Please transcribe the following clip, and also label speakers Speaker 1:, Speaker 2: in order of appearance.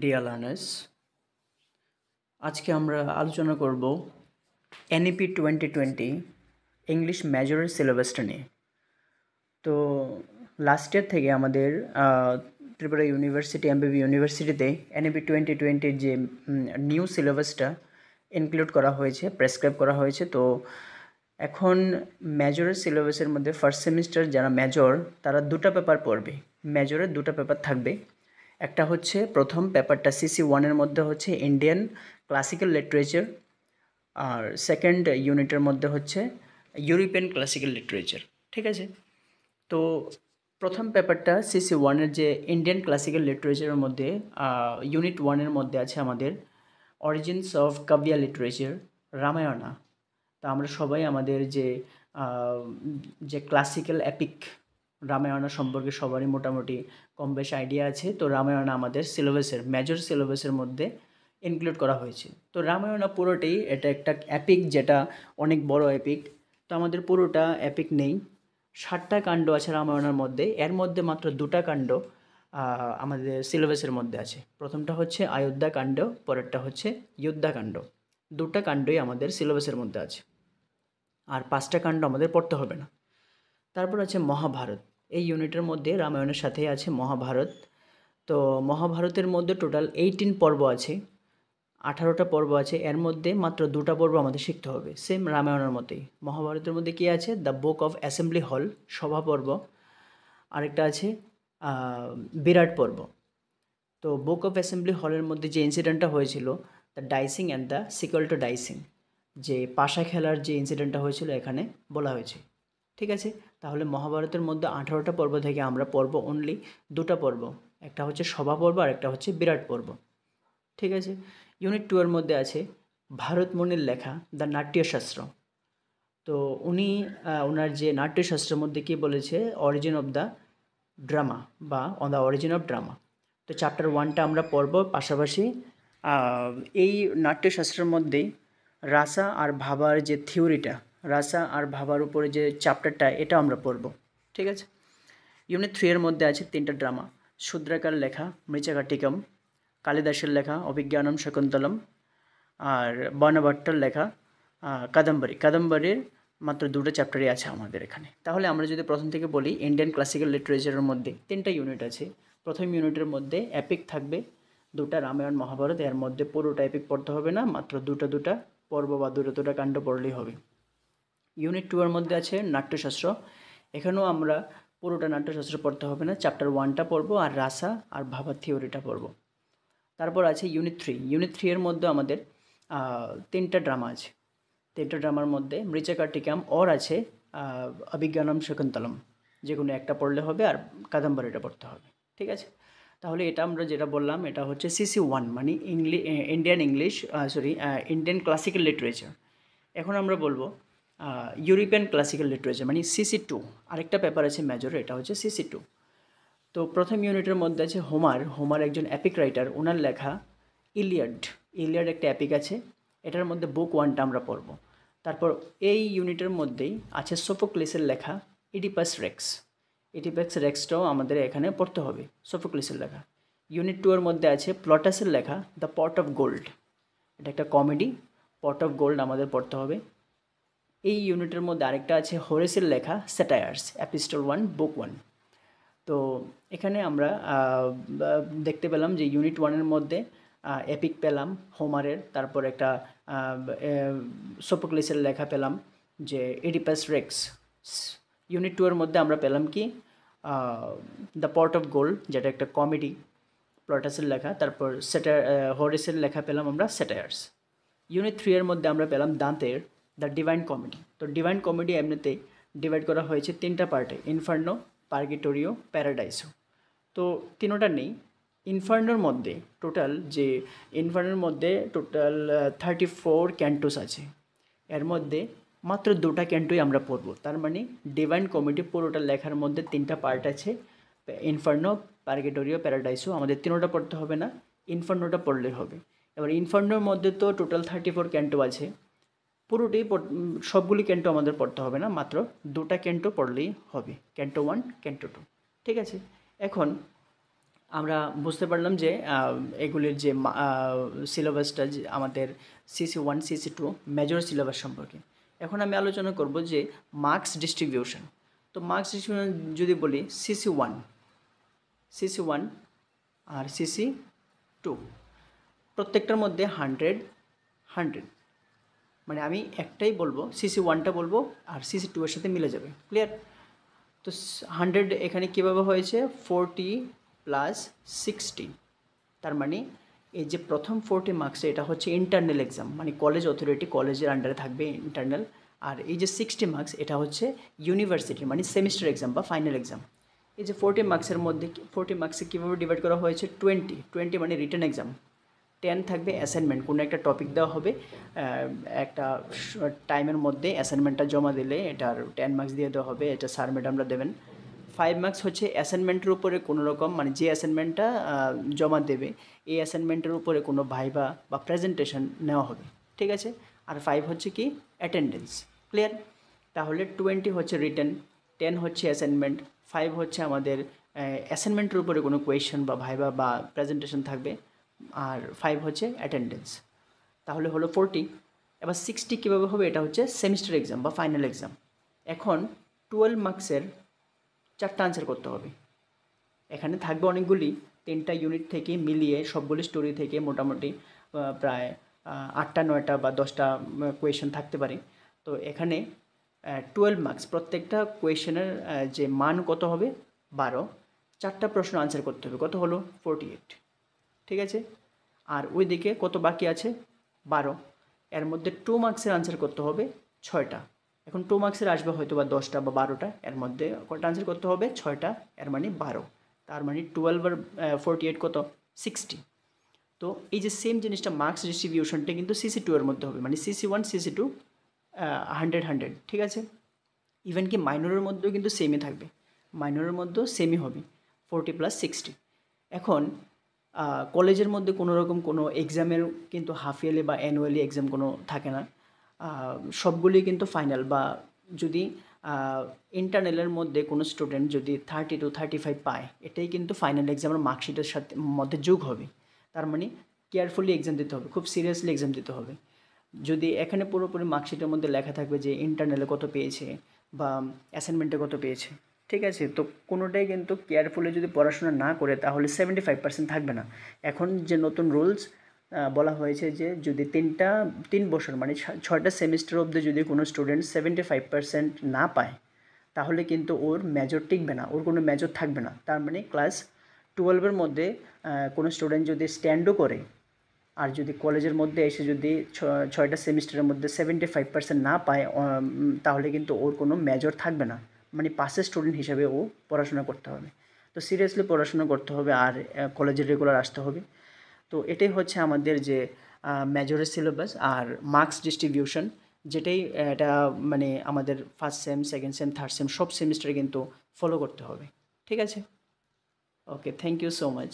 Speaker 1: dear learners আজকে আমরা আলোচনা করব এনইপি টোয়েন্টি টোয়েন্টি ইংলিশ মেজরের সিলেবাসটা নিয়ে তো লাস্ট ইয়ার থেকে আমাদের ত্রিপুরা ইউনিভার্সিটি এমবিবি ইউনিভার্সিটিতে এনইপি টোয়েন্টি টোয়েন্টির যে নিউ সিলেবাসটা ইনক্লুড করা হয়েছে প্রেসক্রাইব করা হয়েছে তো এখন মেজরের সিলেবাসের মধ্যে ফার্স্ট সেমিস্টার যারা মেজর তারা দুটা পেপার পড়বে মেজরের দুটা পেপার থাকবে একটা হচ্ছে প্রথম পেপারটা সিসি ওয়ানের মধ্যে হচ্ছে ইন্ডিয়ান ক্লাসিক্যাল লিটারেচার আর সেকেন্ড ইউনিটের মধ্যে হচ্ছে ইউরোপিয়ান ক্লাসিক্যাল লিটারেচার ঠিক আছে তো প্রথম পেপারটা সিসি ওয়ানের যে ইন্ডিয়ান ক্লাসিক্যাল লিটারেচারের মধ্যে ইউনিট ওয়ানের মধ্যে আছে আমাদের origins of kavya literature Ramayana তা আমরা সবাই আমাদের যে যে ক্লাসিক্যাল অ্যাপিক রামায়ণা সম্পর্কে সবারই মোটামুটি কম বেশ আইডিয়া আছে তো রামায়ণা আমাদের সিলেবাসের মেজর সিলেবাসের মধ্যে ইনক্লুড করা হয়েছে তো রামায়ণা পুরোটাই এটা একটা অ্যাপিক যেটা অনেক বড় অ্যাপিক তো আমাদের পুরোটা অ্যাপিক নেই ষাটটা কাণ্ড আছে রামায়ণের মধ্যে এর মধ্যে মাত্র দুটা কাণ্ড আমাদের সিলেবাসের মধ্যে আছে প্রথমটা হচ্ছে আয়োধ্যা কাণ্ড পরেরটা হচ্ছে কাণ্ড দুটা কাণ্ডই আমাদের সিলেবাসের মধ্যে আছে আর পাঁচটা কাণ্ড আমাদের পড়তে হবে না তারপর আছে মহাভারত এই ইউনিটের মধ্যে রামায়ণের সাথে আছে মহাভারত তো মহাভারতের মধ্যে টোটাল এইটিন পর্ব আছে আঠারোটা পর্ব আছে এর মধ্যে মাত্র দুটা পর্ব আমাদের শিখতে হবে সেম রামায়ণের মতোই মহাভারতের মধ্যে কী আছে দ্য বুক অফ অ্যাসেম্বলি হল সভা পর্ব আরেকটা আছে বিরাট পর্ব তো বুক অফ অ্যাসেম্বলি হলের মধ্যে যে ইনসিডেন্টটা হয়েছিল the dicing and the sequel to dicing যে পাশা খেলার যে ইনসিডেন্টটা হয়েছিল এখানে বলা হয়েছে ঠিক আছে তাহলে মহাভারতের মধ্যে আঠারোটা পর্ব থেকে আমরা পর্ব অনলি দুটা পর্ব একটা হচ্ছে সভা পর্ব আর একটা হচ্ছে বিরাট পর্ব ঠিক আছে ইউনিট টু এর মধ্যে আছে ভারতমণির লেখা দ্য নাট্যশাস্ত্র তো উনি ওনার যে নাট্যশাস্ত্রের মধ্যে কী বলেছে অরিজিন অফ দ্য ড্রামা বা on the origin of drama তো চ্যাপ্টার ওয়ানটা আমরা পর্ব পাশাপাশি এই নাট্যশাস্ত্রের মধ্যেই রাসা আর ভাবার যে থিওরিটা রাসা আর ভাবার উপরে যে চ্যাপ্টারটা এটা আমরা পড়ব ঠিক আছে ইউনিট থ্রি এর মধ্যে আছে তিনটা ড্রামা শুদ্রাকার লেখা মৃচাকাটিকম কালিদাসের লেখা অভিজ্ঞানম শকুন্তলম আর বর্ণভট্টর লেখা কাদম্বরী কাদম্বরীর মাত্র দুটো চ্যাপ্টারই আছে আমাদের এখানে তাহলে আমরা যদি প্রথম থেকে বলি ইন্ডিয়ান ক্লাসিক্যাল লিটারেচারের মধ্যে তিনটা ইউনিট আছে প্রথম ইউনিটের মধ্যে অ্যাপিক থাকবে দুটা রামায়ণ মহাভারত এর মধ্যে পুরোটা এপিক পড়তে হবে না মাত্র দুটা দুটা পর্ব বা দুটো দুটা কাণ্ড পড়লেই হবে ইউনিট টু এর মধ্যে আছে নাট্যশাস্ত্র এখানেও আমরা পুরোটা নাট্যশাস্ত্র পড়তে হবে না চ্যাপ্টার ওয়ানটা পড়বো আর রাসা আর ভাবার থিওরিটা পড়বো তারপর আছে ইউনিট থ্রি ইউনিট থ্রি এর মধ্যে আমাদের তিনটা ড্রামা আছে তিনটা ড্রামার মধ্যে মৃচকার্টিকাম ওর আছে অভিজ্ঞানম শকুন্তলম যে কোনো একটা পড়লে হবে আর কাদম্বরীটা পড়তে হবে ঠিক আছে তাহলে এটা আমরা যেটা বললাম এটা হচ্ছে সিসি ওয়ান মানে ইংলি Indian English sorry Indian classical literature এখন আমরা বলবো ইউরোপিয়ান ক্লাসিক্যাল লিটারেচার মানে সিসি টু আরেকটা পেপার আছে মেজর এটা হচ্ছে সিসি টু তো প্রথম ইউনিটের মধ্যে আছে হোমার হোমার একজন অ্যাপিক রাইটার ওনার লেখা ইলিয়ড ইলিয়ার্ড একটা অ্যাপিক আছে এটার মধ্যে বুক ওয়ানটা আমরা পড়ব তারপর এই ইউনিটের মধ্যেই আছে সোফোক্লিসের লেখা ইডিপাস রেক্স ইডিপাস রেক্সটাও আমাদের এখানে পড়তে হবে সোফোক্লিসের লেখা ইউনিট টু এর মধ্যে আছে প্লটাসের লেখা দ্য পট অফ গোল্ড এটা একটা কমেডি পট অফ গোল্ড আমাদের পড়তে হবে এই ইউনিটের মধ্যে আরেকটা আছে হোরেসের লেখা স্যাটায়ার্স অ্যাপিস্টল ওয়ান বুক ওয়ান তো এখানে আমরা দেখতে পেলাম যে ইউনিট ওয়ানের মধ্যে এপিক পেলাম হোমারের তারপর একটা সোপোক্লিসের লেখা পেলাম যে এডিপাস রেক্স ইউনিট টু এর মধ্যে আমরা পেলাম কি দ্য পট অফ গোল্ড যেটা একটা কমেডি প্লটাসের লেখা তারপর সেটার হরেসের লেখা পেলাম আমরা স্যাটায়ার্স ইউনিট থ্রি এর মধ্যে আমরা পেলাম দাঁতের দ্য ডিভাইন কমেডি তো ডিভাইন কমেডি এমনিতে ডিভাইড করা হয়েছে তিনটা পার্টে ইনফার্নো পার্গেটোরিও প্যারাডাইসো তো তিনোটা নেই ইনফার্নোর মধ্যে টোটাল যে ইনফার্নোর মধ্যে টোটাল থার্টি ফোর ক্যান্টোস আছে এর মধ্যে মাত্র দুটা ক্যান্টোই আমরা পড়ব তার মানে ডিভাইন কমেডি পুরোটা লেখার মধ্যে তিনটা পার্ট আছে ইনফার্নো পার্গেটোরিও প্যারাডাইসও আমাদের তিনোটা পড়তে হবে না ইনফার্নোটা পড়লে হবে এবার ইনফার্নোর মধ্যে তো টোটাল থার্টি ফোর ক্যান্টো আছে পুরোটি সবগুলি ক্যান্টো আমাদের পড়তে হবে না মাত্র দুটা ক্যান্টো পড়লেই হবে ক্যান্টো ওয়ান ক্যান্টো টু ঠিক আছে এখন আমরা বুঝতে পারলাম যে এগুলির যে সিলেবাসটা যে আমাদের CC one CC two major syllabus সম্পর্কে এখন আমি আলোচনা করব যে মার্কস ডিস্ট্রিবিউশন তো মার্কস ডিস্ট্রিবিউশন যদি বলি সিসি ওয়ান সিসি ওয়ান আর সিসি টু প্রত্যেকটার মধ্যে হান্ড্রেড হান্ড্রেড মানে আমি একটাই বলবো সিসি ওয়ানটা বলবো আর সিসি টু এর সাথে মিলে যাবে ক্লিয়ার তো হান্ড্রেড এখানে কীভাবে হয়েছে ফোরটি প্লাস সিক্সটি তার মানে এই যে প্রথম ফোরটি মার্কস এটা হচ্ছে ইন্টারনাল এক্সাম মানে কলেজ অথরিটি কলেজের আন্ডারে থাকবে ইন্টারনাল আর এই যে সিক্সটি মার্কস এটা হচ্ছে ইউনিভার্সিটি মানে সেমিস্টার এক্সাম বা ফাইনাল এক্সাম এই যে ফোরটি মার্কসের মধ্যে ফোরটি মার্কসে কীভাবে ডিভাইড করা হয়েছে টোয়েন্টি টোয়েন্টি মানে রিটার্ন এক্সাম টেন থাকবে অ্যাসাইনমেন্ট কোনো একটা টপিক দেওয়া হবে একটা টাইমের মধ্যে অ্যাসাইনমেন্টটা জমা দিলে এটার টেন মার্কস দিয়ে দেওয়া হবে এটা স্যার ম্যাডামরা দেবেন ফাইভ মার্কস হচ্ছে অ্যাসাইনমেন্টের উপরে কোনো রকম মানে যে অ্যাসাইনমেন্টটা জমা দেবে এই অ্যাসাইনমেন্টের উপরে কোনো ভাইবা বা প্রেজেন্টেশন নেওয়া হবে ঠিক আছে আর ফাইভ হচ্ছে কি অ্যাটেন্ডেন্স ক্লিয়ার তাহলে টোয়েন্টি হচ্ছে রিটার্ন টেন হচ্ছে অ্যাসাইনমেন্ট ফাইভ হচ্ছে আমাদের অ্যাসাইনমেন্টের উপরে কোনো কোয়েশন বা ভাইবা বা প্রেজেন্টেশন থাকবে আর ফাইভ হচ্ছে অ্যাটেন্ডেন্স তাহলে হলো ফোরটি এবার সিক্সটি কীভাবে হবে এটা হচ্ছে সেমিস্টার এক্সাম বা ফাইনাল এক্সাম এখন টুয়েলভ মার্কসের চারটা আনসার করতে হবে এখানে থাকবে অনেকগুলি তিনটা ইউনিট থেকে মিলিয়ে সবগুলি স্টোরি থেকে মোটামুটি প্রায় আটটা নয়টা বা দশটা কোয়েশন থাকতে পারে তো এখানে টুয়েলভ মার্কস প্রত্যেকটা কোয়েশনের যে মান কত হবে বারো চারটা প্রশ্ন আনসার করতে হবে কত হলো ফোরটি এইট ঠিক আছে আর ওই দিকে কত বাকি আছে বারো এর মধ্যে টু মার্কসের আনসার করতে হবে ছয়টা এখন টু মার্ক্সের আসবে হয়তো বা দশটা বা বারোটা এর মধ্যে কটা আনসার করতে হবে ছয়টা এর মানে বারো তার মানে টুয়েলভ আর ফোরটি এইট কত সিক্সটি তো এই যে সেম জিনিসটা মার্কস ডিস্ট্রিবিউশনটা কিন্তু সিসি টু এর মধ্যে হবে মানে CC one CC two hundred hundred ঠিক আছে ইভেন কি মাইনরের মধ্যেও কিন্তু সেমই থাকবে মাইনরের মধ্যেও সেমই হবে ফোরটি প্লাস সিক্সটি এখন কলেজের মধ্যে কোনো রকম কোনো এক্সামের কিন্তু হাফ ইয়ারলি বা অ্যানুয়ালি এক্সাম কোনো থাকে না সবগুলি কিন্তু ফাইনাল বা যদি ইন্টারনালের মধ্যে কোনো স্টুডেন্ট যদি থার্টি টু থার্টি ফাইভ পায় এটাই কিন্তু ফাইনাল এক্সামের মার্কশিটের সাথে মধ্যে যোগ হবে তার মানে কেয়ারফুলি এক্সাম দিতে হবে খুব সিরিয়াসলি এক্সাম দিতে হবে যদি এখানে পুরোপুরি মার্কশিটের মধ্যে লেখা থাকবে যে ইন্টারনালে কত পেয়েছে বা অ্যাসাইনমেন্টে কত পেয়েছে ঠিক আছে তো কোনোটাই কিন্তু কেয়ারফুলি যদি পড়াশোনা না করে তাহলে সেভেন্টি ফাইভ পার্সেন্ট থাকবে না এখন যে নতুন রুলস বলা হয়েছে যে যদি তিনটা তিন বছর মানে ছয়টা সেমিস্টার অবধি যদি কোনো স্টুডেন্ট সেভেন্টি ফাইভ পার্সেন্ট না পায় তাহলে কিন্তু ওর মেজর টিকবে না ওর কোনো মেজর থাকবে না তার মানে ক্লাস টুয়েলভের মধ্যে কোনো স্টুডেন্ট যদি স্ট্যান্ডও করে আর যদি কলেজের মধ্যে এসে যদি ছয়টা সেমিস্টারের মধ্যে সেভেন্টি ফাইভ পার্সেন্ট না পায় তাহলে কিন্তু ওর কোনো মেজর থাকবে না মানে পাশের স্টুডেন্ট হিসেবে ও পড়াশোনা করতে হবে তো সিরিয়াসলি পড়াশোনা করতে হবে আর কলেজে রেগুলার আসতে হবে তো এটাই হচ্ছে আমাদের যে মেজরের সিলেবাস আর মার্কস ডিস্ট্রিবিউশন যেটাই এটা মানে আমাদের first sem second sem third sem সব সেমিস্টারে কিন্তু ফলো করতে হবে ঠিক আছে okay thank you so much